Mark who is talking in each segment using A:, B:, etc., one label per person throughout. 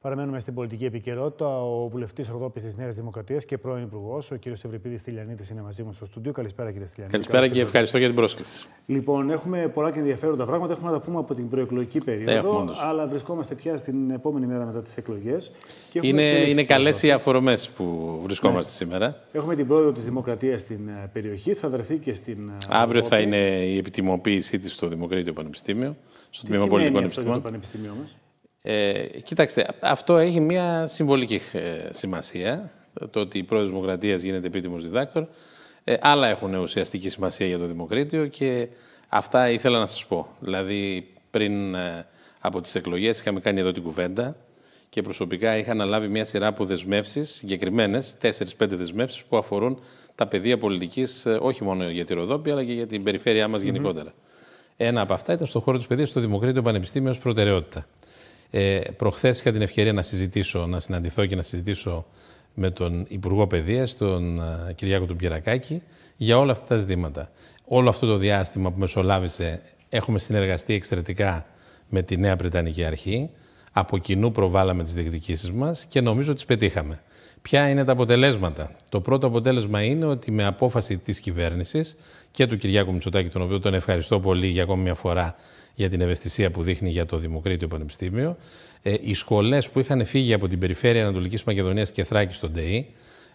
A: Παραμένουμε στην πολιτική επικαιρότητα. Ο βουλευτής Ροδόπης της Νέας Δημοκρατίας και πρώην Υπουργός, ο κ. Ευρυπίδη Τηλιανίδη, είναι μαζί μας στο στούντιο. Καλησπέρα, κύριε Τηλιανίδη. Καλησπέρα και ευχαριστώ. για την πρόσκληση. Λοιπόν, έχουμε πολλά και ενδιαφέροντα πράγματα. Έχουμε να τα πούμε από την προεκλογική περίοδο, αλλά βρισκόμαστε πια στην επόμενη μέρα μετά τις εκλογές. Είναι, είναι καλές
B: οι αφορμές που βρισκόμαστε ναι. σήμερα.
A: Έχουμε την πρόεδρο της Δημοκρατίας στην ε, περιοχή. Θα βρεθεί και στην. Ε, Αύριο θα είναι
B: η επιτιμοποίησή της στο Δημοκρατήριο Πανεπιστήμιο, στο Τμήμα Πολιτικών Επιστημών. Το
A: πανεπιστήμιο μας.
B: Ε, κοιτάξτε, αυτό έχει μία συμβολική ε, σημασία, το ότι η πρόεδρος Δημοκρατίας γίνεται επίτιμος διδάκτορ. Ε, άλλα έχουν ουσιαστική σημασία για το Δημοκρίτιο και αυτά ήθελα να σας πω. Δηλαδή, πριν ε, από τις εκλογές είχαμε κάνει εδώ την κουβέντα και προσωπικά είχα αναλάβει μια σειρά από δεσμεύσεις, συγκεκριμένες, τέσσερις-πέντε δεσμεύσεις που αφορούν τα πεδία πολιτικής όχι μόνο για τη Ροδόπη αλλά και για την περιφέρειά μας mm γενικότερα. Ένα από αυτά ήταν στον χώρο της παιδείας, στο Δημοκρατήριο Πανεπιστήμιο, ως προτεραιότητα. Ε, είχα την ευκαιρία να συζητήσω, να συναντηθώ και να συζητήσω με τον Υπουργό Παιδείας, τον ε, Κυριάκο του Πιερακάκη, για όλα αυτά τα ζητήματα. Όλο αυτό το διάστημα που μεσολάβησε έχουμε συνεργαστεί εξαιρετικά με τη Νέα Βρετανική Αρχή. Από κοινού προβάλαμε τις διεκδικήσεις μας και νομίζω ότι πετύχαμε. Ποια είναι τα αποτελέσματα. Το πρώτο αποτέλεσμα είναι ότι με απόφαση της κυβέρνησης και του Κυριάκου Μητσοτάκη, τον οποίο τον ευχαριστώ πολύ για ακόμη μια φορά για την ευαισθησία που δείχνει για το Δημοκρίτιο Πανεπιστήμιο, ε, οι σχολές που είχαν φύγει από την περιφέρεια Ανατολικής Μακεδονίας και Θράκης στον ΤΕΗ,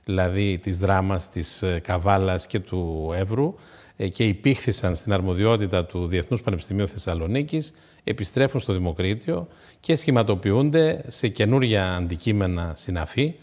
B: δηλαδή της Δράμας, της ε, Καβάλας και του Εύρου, ε, και υπήχθησαν στην αρμοδιότητα του Διεθνούς Πανεπιστημίου Θεσσαλονίκης, επιστρέφουν στο Δημοκρίτιο και σχηματοποιούνται σε καινούργια αντικείμενα συναφή,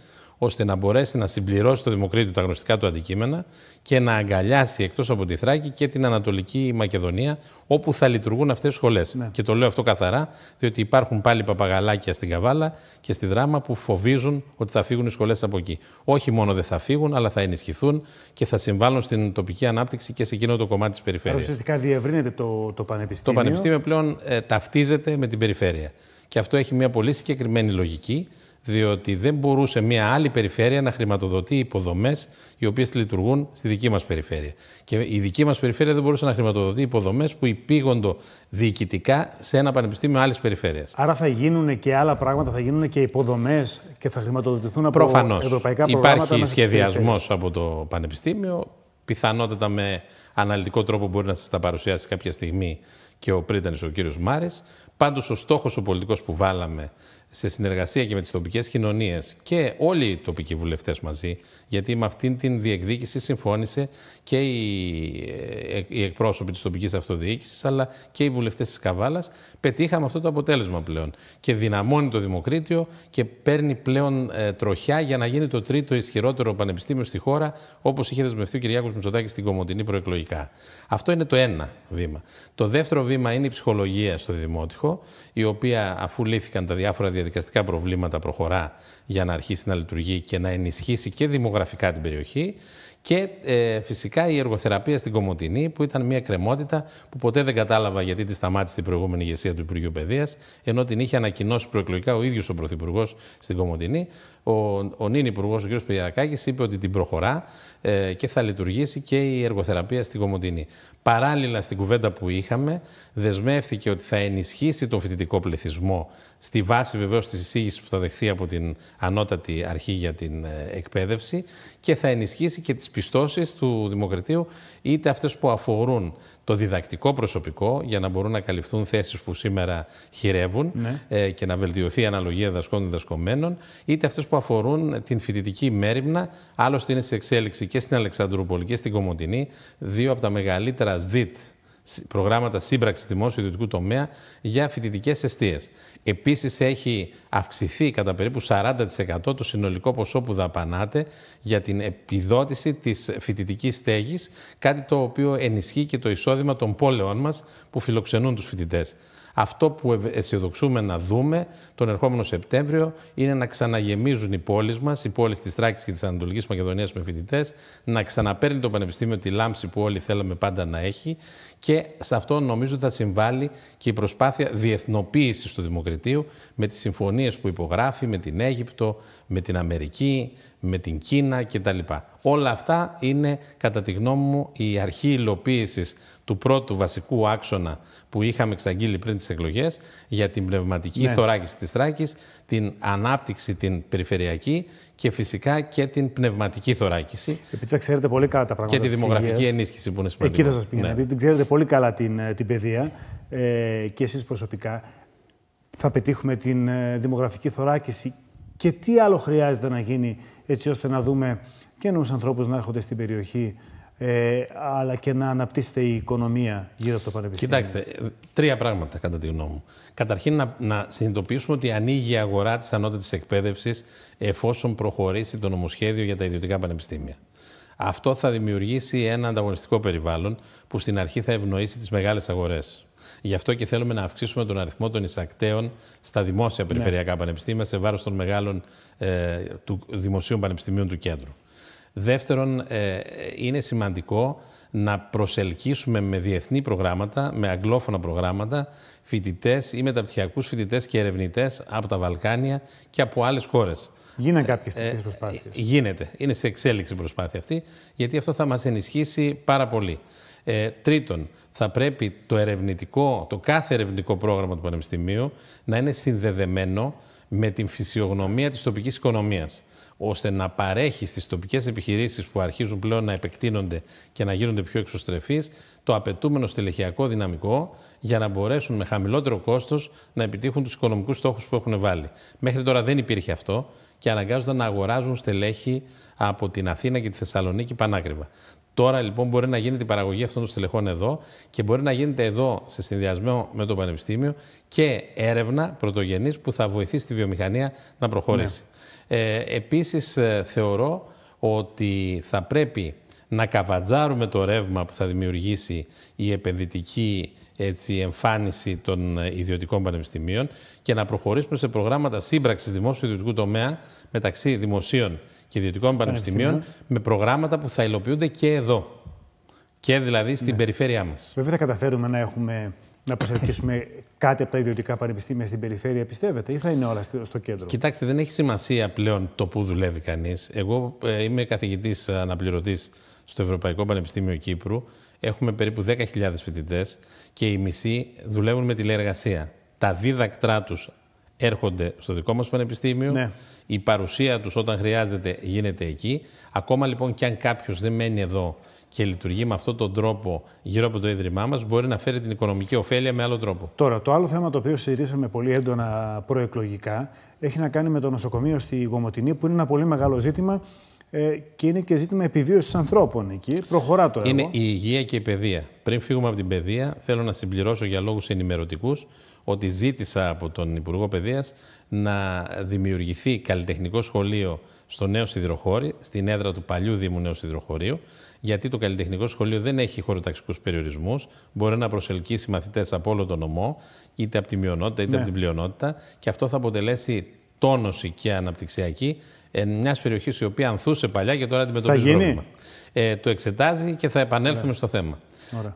B: ώστε να μπορέσει να συμπληρώσει το Δημοκρίτη τα γνωστικά του αντικείμενα και να αγκαλιάσει εκτός από τη Θράκη και την Ανατολική Μακεδονία, όπου θα λειτουργούν αυτές οι σχολές. Ναι. Και το λέω αυτό καθαρά, διότι υπάρχουν πάλι παπαγαλάκια στην Καβάλα και στη Δράμα που φοβίζουν ότι θα φύγουν οι σχολές από εκεί. Όχι μόνο δεν θα φύγουν, αλλά θα ενισχυθούν και θα συμβάλλουν στην τοπική ανάπτυξη και σε εκείνο το κομμάτι της περιφέρειας. Ουσιαστικά
A: διευρύνεται το, το Πανεπιστήμιο. Το Πανεπιστήμιο
B: πλέον ε, ταυτίζεται με την περιφέρεια. Και αυτό έχει μια πολύ συγκεκριμένη λογική, διότι δεν μπορούσε μια άλλη περιφέρεια να χρηματοδοτεί υποδομές οι οποίες λειτουργούν στη δική μας περιφέρεια. Και η δική μας περιφέρεια δεν μπορούσε να χρηματοδοτεί υποδομές που υπήγοντο διοικητικά σε ένα πανεπιστήμιο άλλης περιφέρειας.
A: Άρα θα γίνουν και άλλα πράγματα, θα γίνουν και υποδομές και θα χρηματοδοτηθούν από Προφανώς. ευρωπαϊκά προγράμματα. Υπάρχει σχεδιασμό
B: από το πανεπιστήμιο. Πιθανότατα με αναλυτικό τρόπο μπορεί να σας τα παρουσιάσει κάποια στιγμή και ο πρίτανης ο κύριος Μάρης. Πάντως ο στόχος ο πολιτικός που βάλαμε σε συνεργασία και με τις τοπικές κοινωνίες και όλοι οι τοπικοί βουλευτές μαζί, γιατί με αυτήν την διεκδίκηση συμφώνησε και οι ε, εκπρόσωποι της τοπικής αυτοδιοίκησης, αλλά και οι βουλευτές της Καβάλας, πετύχαμε αυτό το αποτέλεσμα πλέον. Και δυναμώνει το Δημοκρίτιο και παίρνει πλέον ε, τροχιά για να γίνει το τρίτο ισχυρότερο πανεπιστήμιο στη χώρα, όπως είχε δεσμευτεί ο Κυριάκος Μητσοτάκης στην Κομωτινή προεκλογικά. Αυτό είναι το ένα βήμα. Το δεύτερο βήμα είναι η ψυχολογία στο Δημότυχο, η οποία αφού λύθηκαν τα διάφορα διαδικαστικά προβλήματα προχωρά για να αρχίσει να λειτουργεί και να ενισχύσει και δημογραφικά την περιοχή. Και ε, φυσικά η εργοθεραπεία στην Κομωτινή, που ήταν μια κρεμότητα που ποτέ δεν κατάλαβα γιατί τη σταμάτησε την προηγούμενη ηγεσία του Υπουργείου Παιδείας, ενώ την είχε ανακοινώσει προεκλογικά ο ίδιος ο Πρωθυπουργός στην Κομωτινή. Ο, ο νυν Υπουργός, ο κ. Πηγιακάκη, είπε ότι την προχωρά ε, και θα λειτουργήσει και η εργοθεραπεία στην Κομωτινή. Παράλληλα, στην κουβέντα που είχαμε, δεσμεύθηκε ότι θα ενισχύσει τον φοιτητικό πληθυσμό στη βάση βεβαίως της εισήγησης που θα δεχθεί από την ανώτατη αρχή για την ε, εκπαίδευση και θα ενισχύσει και τις πιστώσεις του Δημοκρατίου, είτε αυτές που αφορούν το διδακτικό προσωπικό, για να μπορούν να καλυφθούν θέσεις που σήμερα χειρεύουν ναι. ε, και να βελτιωθεί η αναλογία δασκών διδασκομένων, είτε αυτές που αφορούν την φοιτητική μέρημνα, άλλωστε είναι σε εξέλιξη και στην Αλεξανδρούπολη και στην Κομοντινή δύο από τα μεγαλύτερα ΣΔΙΤ προγράμματα σύμπραξης δημόσιου ιδιωτικού τομέα για φοιτητικές αιστείες. Επίσης, έχει αυξηθεί κατά περίπου 40% το συνολικό ποσό που δαπανάτε για την επιδότηση της φοιτητικής στέγης, κάτι το οποίο ενισχύει και το εισόδημα των πόλεων μας που φιλοξενούν τους φοιτητές. Αυτό που αισιοδοξούμε να δούμε τον ερχόμενο Σεπτέμβριο είναι να ξαναγεμίζουν οι πόλεις μας, οι πόλεις της Τράκης και της Ανατολικής Μακεδονίας με φοιτητές, να ξαναπαίρνει το Πανεπιστήμιο τη λάμψη που όλοι θέλαμε πάντα να έχει και σε αυτό νομίζω θα συμβάλλει και η προσπάθεια διεθνοποίησης του Δημοκρατίου με τις συμφωνίες που υπογράφει με την Αίγυπτο, με την Αμερική, με την Κίνα κτλ. Όλα αυτά είναι, κατά τη γνώμη μου, η αρχή υλοποίησης του πρώτου βασικού άξονα που είχαμε εξαγγείλει πριν τις εκλογές για την πνευματική ναι. θωράκιση της Τράκης, την ανάπτυξη την περιφερειακή και φυσικά και την πνευματική θωράκιση.
A: Επειδή τα ξέρετε πολύ καλά τα πράγματα. Και τη δημογραφική ενίσχυση που είναι σημαντική. Εκεί θα σας πει. Ναι. την ξέρετε πολύ καλά την, ε, την παιδεία ε, και εσείς προσωπικά, θα πετύχουμε την ε, δημογραφική θωράκιση και τι άλλο χρειάζεται να γίνει έτσι ώστε να δούμε και νέου ανθρώπους να έρχονται στην περιοχή ε, αλλά και να αναπτύσσεται η οικονομία γύρω από το πανεπιστήμιο. Κοιτάξτε,
B: τρία πράγματα κατά τη γνώμη μου. Καταρχήν, να, να συνειδητοποιήσουμε ότι ανοίγει η αγορά της ανώτατης εκπαίδευσης εφόσον προχωρήσει το νομοσχέδιο για τα ιδιωτικά πανεπιστήμια. Αυτό θα δημιουργήσει ένα ανταγωνιστικό περιβάλλον που στην αρχή θα ευνοήσει τις μεγάλες αγορές. Γι' αυτό και θέλουμε να αυξήσουμε τον αριθμό των εισακτέων στα δημόσια περιφερειακά ναι. πανεπιστήμια σε βάρος των μεγάλων ε, του Δημοσίων Πανεπιστημίων του Κέντρου. Δεύτερον, ε, είναι σημαντικό να προσελκύσουμε με διεθνή προγράμματα, με αγγλόφωνα προγράμματα, φοιτητές ή μεταπτυχιακούς φοιτητές και ερευνητές από τα Βαλκάνια και από άλλες χώρες. Γίνανε ε, κάποιες τέτοιες προσπάθειες. Γίνεται. Είναι σε εξέλιξη η προσπάθεια αυτή, γιατί αυτό θα μας ενισχύσει πάρα πολύ. Ε, τρίτον, θα πρέπει το ερευνητικό, το κάθε ερευνητικό πρόγραμμα του Πανεπιστημίου να είναι συνδεδεμένο με την φυσιογνωμία της τοπικής οικονομίας, ώστε να παρέχει στις τοπικές επιχειρήσεις που αρχίζουν πλέον να επεκτείνονται και να γίνονται πιο εξωστρεφείς, το απαιτούμενο στελεχειακό δυναμικό για να μπορέσουν με χαμηλότερο κόστος να επιτύχουν τους οικονομικούς στόχους που έχουν βάλει. Μέχρι τώρα δεν υπήρχε αυτό και αναγκάζονταν να αγοράζουν στελέχη από την Αθήνα και τη Θεσσαλονίκη πανάκριβα. Τώρα λοιπόν μπορεί να γίνεται η παραγωγή αυτών των στελεχών εδώ και μπορεί να γίνεται εδώ σε συνδυασμό με το Πανεπιστήμιο και έρευνα πρωτογενής που θα βοηθήσει τη βιομηχανία να προχωρήσει. Ναι. Ε, επίσης ε, θεωρώ ότι θα πρέπει να καβατζάρουμε το ρεύμα που θα δημιουργήσει η επενδυτική έτσι, εμφάνιση των ε, ιδιωτικών πανεπιστημίων και να προχωρήσουμε σε προγράμματα σύμπραξης δημόσιο-ιδιωτικού τομέα μεταξύ δημοσίων και ιδιωτικών πανεπιστημίων με προγράμματα που θα υλοποιούνται και εδώ. Και δηλαδή στην ναι. περιφέρειά μας.
A: Βέβαια, θα καταφέρουμε να έχουμε να προσελκύσουμε κάτι από τα ιδιωτικά πανεπιστήμια στην περιφέρεια, πιστεύετε, ή θα είναι όλα στο κέντρο.
B: Κοιτάξτε, δεν έχει σημασία πλέον το πού δουλεύει κανείς. Εγώ ε, είμαι καθηγητής αναπληρωτής στο Ευρωπαϊκό Πανεπιστήμιο Κύπρου. Έχουμε περίπου 10.000 φοιτητές και οι μισοί δουλεύουν με τηλεεργασία. Τα δίδακτρά τους έρχονται στο δικό μας πανεπιστήμιο. Ναι. Η παρουσία τους όταν χρειάζεται γίνεται εκεί. Ακόμα λοιπόν και αν κάποιος δεν μένει εδώ και λειτουργεί με αυτόν τον τρόπο γύρω από το Ίδρυμά μας, μπορεί να φέρει την οικονομική ωφέλεια με άλλο τρόπο.
A: Τώρα, το άλλο θέμα το οποίο συζητήσαμε πολύ έντονα προεκλογικά έχει να κάνει με το νοσοκομείο στη Γομοτινή, που είναι ένα πολύ μεγάλο ζήτημα ε, και είναι και ζήτημα επιβίωσης ανθρώπων εκεί. Προχωρά το έργο. Είναι η
B: υγεία και η παιδεία. Πριν φύγουμε από την παιδεία, θέλω να συμπληρώσω για λόγους ενημερωτικούς ότι ζήτησα από τον Υπουργό Παιδείας να δημιουργηθεί καλλιτεχνικό σχολείο στο Νέο Σιδηροχώρι, στην έδρα του παλιού Δήμου Νέου Σιδηροχωρίου, γιατί το καλλιτεχνικό σχολείο δεν έχει χωροταξικούς περιορισμούς, μπορεί να προσελκύσει μαθητές από όλο τον νομό, είτε από τη μειονότητα είτε από ναι. την πλειονότητα, και αυτό θα αποτελέσει τόνωση και αναπτυξιακή ε, μιας περιοχής η οποία ανθούσε παλιά και τώρα αντιμετωπίζει πρόβλημα. Ε, το εξετάζει και θα επανέλθουμε ναι. στο θέμα.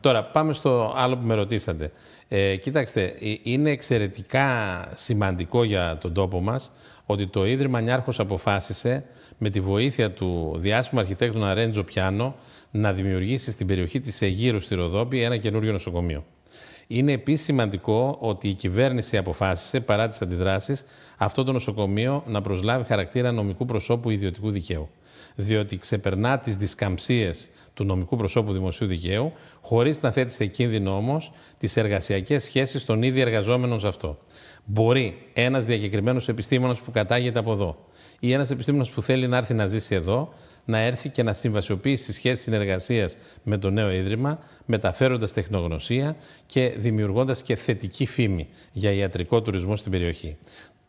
B: Τώρα πάμε στο άλλο που με ρωτήσατε. Ε, κοιτάξτε, ε, είναι εξαιρετικά σημαντικό για τον τόπο μας ότι το Ίδρυμα Νιάρχος αποφάσισε με τη βοήθεια του διάσημου αρχιτέκτονα Ρέντζο Πιάνο να δημιουργήσει στην περιοχή της Αιγύρου στη Ροδόπη ένα καινούριο νοσοκομείο. Είναι επίσης σημαντικό ότι η κυβέρνηση αποφάσισε, παρά τις αντιδράσεις, αυτό το νοσοκομείο να προσλάβει χαρακτήρα νομικού προσώπου ιδιωτικού δικαίου διότι ξεπερνά τις δισκαμψίες του νομικού προσώπου δημοσίου δικαίου, χωρίς να θέτει σε κίνδυνο όμως τις εργασιακές σχέσεις των ήδη εργαζόμενων σε αυτό. Μπορεί ένας διακεκριμένος επιστήμονας που κατάγεται από εδώ ή ένας επιστήμονας που θέλει να έρθει να ζήσει εδώ να έρθει και να συμβασιοποιήσει σχέσεις συνεργασίας με το νέο ίδρυμα, μεταφέροντας τεχνογνωσία και δημιουργώντας και θετική φήμη για ιατρικό τουρισμό στην περιοχή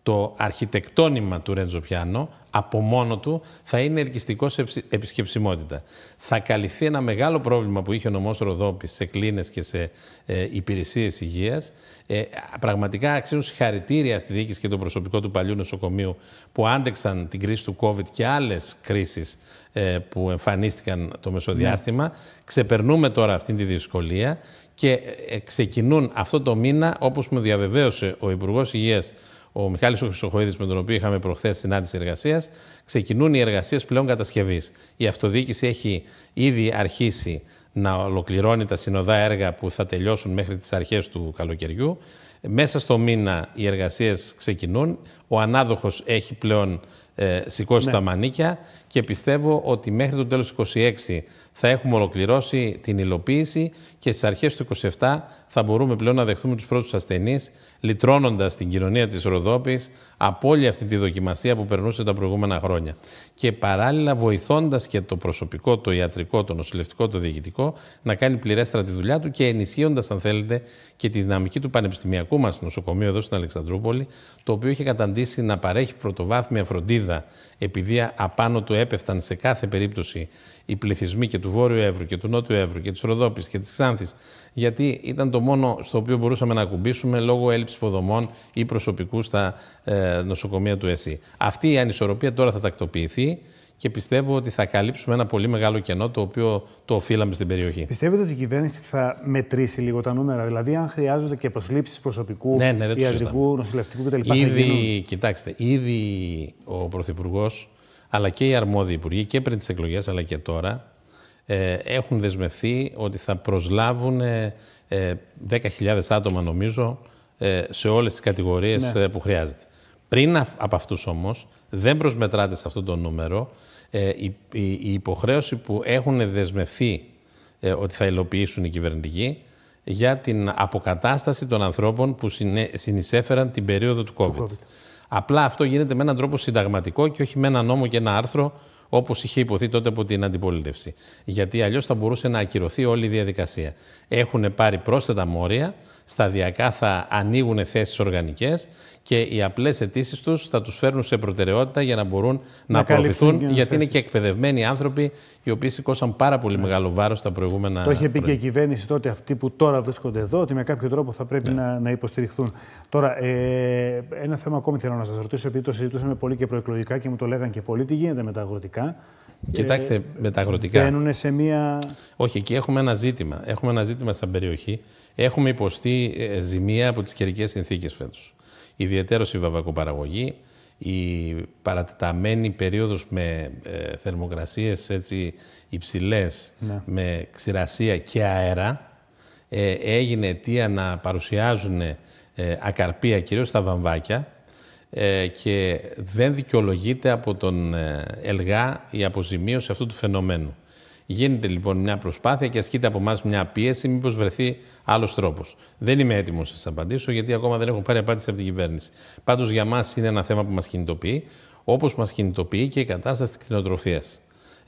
B: το αρχιτεκτόνιμα του Ρέντζο Πιάνο από μόνο του θα είναι ελκυστικός σε επισκεψιμότητα. Θα καλυφθεί ένα μεγάλο πρόβλημα που είχε ο νομός Ροδόπης σε κλίνες και σε ε, υπηρεσίες υγείας. Ε, πραγματικά αξίζουν συγχαρητήρια στη διοίκηση και το προσωπικό του παλιού νοσοκομείου που άντεξαν την κρίση του COVID και άλλες κρίσεις ε, που εμφανίστηκαν το μεσοδιάστημα. Ναι. Ξεπερνούμε τώρα αυτή τη δυσκολία και ε, ξεκινούν αυτό το μήνα, όπως μου διαβεβαίωσε ο Υπουργός Υγείας ο Μιχάλης Χρυσοχοίδης με τον οποίο είχαμε προχθές συνάντηση εργασίας, ξεκινούν οι εργασίες πλέον κατασκευής. Η αυτοδιοίκηση έχει ήδη αρχίσει να ολοκληρώνει τα συνοδά έργα που θα τελειώσουν μέχρι τις αρχές του καλοκαιριού. Μέσα στο μήνα οι εργασίες ξεκινούν, ο ανάδοχος έχει πλέον ε, σηκώσει ναι. τα μανίκια και πιστεύω ότι μέχρι το τέλος του 26 θα έχουμε ολοκληρώσει την υλοποίηση και στις αρχές του 27 θα μπορούμε πλέον να δεχτούμε τους πρώτους ασθενείς λυτρώνοντας την κοινωνία της Ροδόπης από όλη αυτή τη δοκιμασία που περνούσε τα προηγούμενα χρόνια και παράλληλα βοηθώντας και το προσωπικό, το ιατρικό, το νοσηλευτικό, το διοικητικό να κάνει πληρέστερα τη δουλειά του και ενισχύοντας αν θέλετε και τη δυναμική του πανεπιστημιακού δικού μα νοσοκομείο εδώ στην Αλεξανδρούπολη, το οποίο είχε καταντήσει να παρέχει πρωτοβάθμια φροντίδα, επειδή απάνω του έπεφταν σε κάθε περίπτωση οι πληθυσμοί και του Βόρειου Εύρου και του Νότιου Εύρου και της Ροδόπης και της Ξάνθης, γιατί ήταν το μόνο στο οποίο μπορούσαμε να ακουμπήσουμε λόγω έλλειψης υποδομών ή προσωπικού στα ε, νοσοκομεία του ΕΣΥ. Αυτή η ανισορροπία τώρα θα τακτοποιηθεί και πιστεύω ότι θα καλύψουμε ένα πολύ μεγάλο κενό το οποίο το οφείλαμε στην περιοχή.
A: Πιστεύετε ότι η κυβέρνηση θα μετρήσει λίγο τα νούμερα, δηλαδή αν χρειάζονται και προσλήψεις προσωπικού, ναι, ναι, ιατρικού, νοσηλευτικού κτλ. Ήδη,
B: κοιτάξτε, ήδη ο Πρωθυπουργός αλλά και οι αρμόδιοι υπουργοί και πριν τις εκλογές αλλά και τώρα ε, έχουν δεσμευθεί ότι θα προσλάβουν 10.000 ε, ε, άτομα νομίζω ε, σε όλες τις κατηγορίες ναι. που χρειάζεται. Πριν από αυτούς όμως, δεν προσμετράται σε αυτό το νούμερο. Ε, η, υποχρέωση που έχουν δεσμευθεί ε, ότι θα υλοποιήσουν οι κυβερνητικοί για την αποκατάσταση των ανθρώπων που συνεισέφεραν την περίοδο του COVID. COVID. Απλά αυτό γίνεται με έναν τρόπο συνταγματικό και όχι με ένα νόμο και ένα άρθρο όπως είχε υποθεί τότε από την αντιπολίτευση. Γιατί αλλιώς θα μπορούσε να ακυρωθεί όλη η διαδικασία. Έχουν πάρει πρόσθετα μόρια, σταδιακά θα ανοίγουν θέσεις οργανικές και οι απλές αιτήσεις τους θα τους φέρνουν σε προτεραιότητα για να μπορούν να, να προωθηθούν. Γιατί είναι και εκπαιδευμένοι άνθρωποι οι οποίοι σηκώσαν πάρα πολύ ναι. μεγάλο βάρος τα προηγούμενα. Το είχε πει και η
A: κυβέρνηση τότε, αυτοί που τώρα βρίσκονται εδώ, ότι με κάποιο τρόπο θα πρέπει ναι. να, να υποστηριχθούν. Τώρα, ε, ένα θέμα ακόμη θέλω να σας ρωτήσω, επειδή το συζητούσαμε πολύ και προεκλογικά και μου το λέγανε και πολύ, τι γίνεται με τα αγροτικά. Κοιτάξτε, ε, με τα αγροτικά. σε μία.
B: Όχι, εκεί έχουμε ένα ζήτημα. Έχουμε ένα ζήτημα σαν περιοχή. Έχουμε υποστεί ε, ζημία από τις καιρικές συνθήκες φέτος. Ιδιαίτερος η βαβακοπαραγωγή, η παρατεταμένη περίοδος με ε, θερμοκρασίες έτσι υψηλές, ναι. με ξηρασία και αέρα, ε, έγινε αιτία να παρουσιάζουν ε, ακαρπία κυρίως στα βαμβάκια ε, και δεν δικαιολογείται από τον ε, Ελγά η αποζημίωση αυτού του φαινομένου. Γίνεται λοιπόν μια προσπάθεια και ασκείται από εμάς μια πίεση, μήπως βρεθεί άλλος τρόπος. Δεν είμαι έτοιμος να σας απαντήσω, γιατί ακόμα δεν έχω πάρει απάντηση από την κυβέρνηση. Πάντως για μας είναι ένα θέμα που μας κινητοποιεί, όπως μας κινητοποιεί και η κατάσταση της κτηνοτροφίας.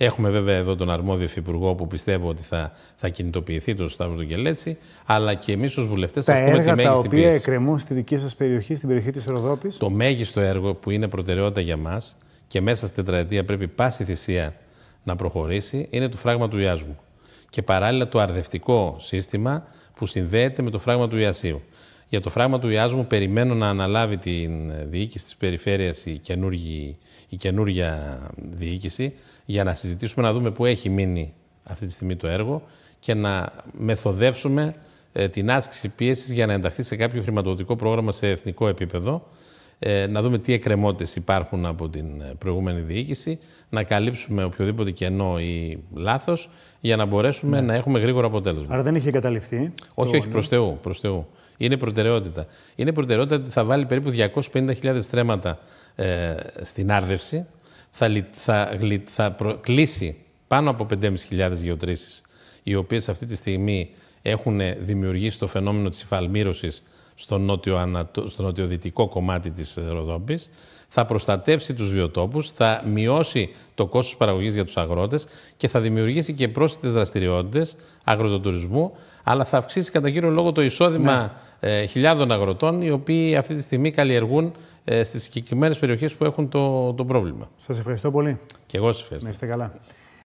B: Έχουμε βέβαια εδώ τον αρμόδιο υφυπουργό που πιστεύω ότι θα, θα κινητοποιηθεί, το Σταύρο του Κελέτσι, αλλά και εμείς ως βουλευτές ασκούμε τη μέγιστη πίεση. Τα οποία
A: εκκρεμούν στη δική σας περιοχή, στην περιοχή της Ροδόπης. Το
B: μέγιστο έργο που είναι προτεραιότητα για μας και μέσα στην τετραετία πρέπει πάση θυσία να προχωρήσει είναι το φράγμα του Ιάσμου. Και παράλληλα το αρδευτικό σύστημα που συνδέεται με το φράγμα του Ιασίου. Για το φράγμα του Ιάσμου περιμένω να αναλάβει την διοίκηση της περιφέρειας η, η καινούργια διοίκηση για να συζητήσουμε, να δούμε που έχει μείνει αυτή τη στιγμή το έργο και να μεθοδεύσουμε ε, την άσκηση πίεσης για να ενταχθεί σε κάποιο χρηματοδοτικό πρόγραμμα σε εθνικό επίπεδο ε, να δούμε τι εκκρεμότητες υπάρχουν από την ε, προηγούμενη διοίκηση, να καλύψουμε οποιοδήποτε κενό ή λάθος για να μπορέσουμε ναι. να έχουμε γρήγορο αποτέλεσμα.
A: Άρα δεν είχε εγκαταλειφθεί. Όχι, όχι, ναι.
B: προς Θεού, Είναι προτεραιότητα. Είναι προτεραιότητα ότι θα βάλει περίπου 250.000 στρέμματα ε, στην άρδευση, θα, θα, θα κλείσει πάνω από 5.500 γεωτρήσεις, οι οποίες αυτή τη στιγμή έχουν δημιουργήσει το φαινόμενο της υφαλμύρωσης στο, νότιο, στο νοτιοδυτικό κομμάτι της Ροδόμπης, θα προστατεύσει τους βιοτόπους, θα μειώσει το κόστος παραγωγής για τους αγρότες και θα δημιουργήσει και πρόσθετες δραστηριότητες αγροτοτουρισμού, αλλά θα αυξήσει κατά κύριο λόγο το εισόδημα ναι. ε, χιλιάδων αγροτών, οι οποίοι αυτή τη στιγμή καλλιεργούν ε, στις συγκεκριμένες περιοχές που έχουν το, το πρόβλημα. Σας ευχαριστώ πολύ. Και εγώ σας ευχαριστώ. Να
A: είστε καλά.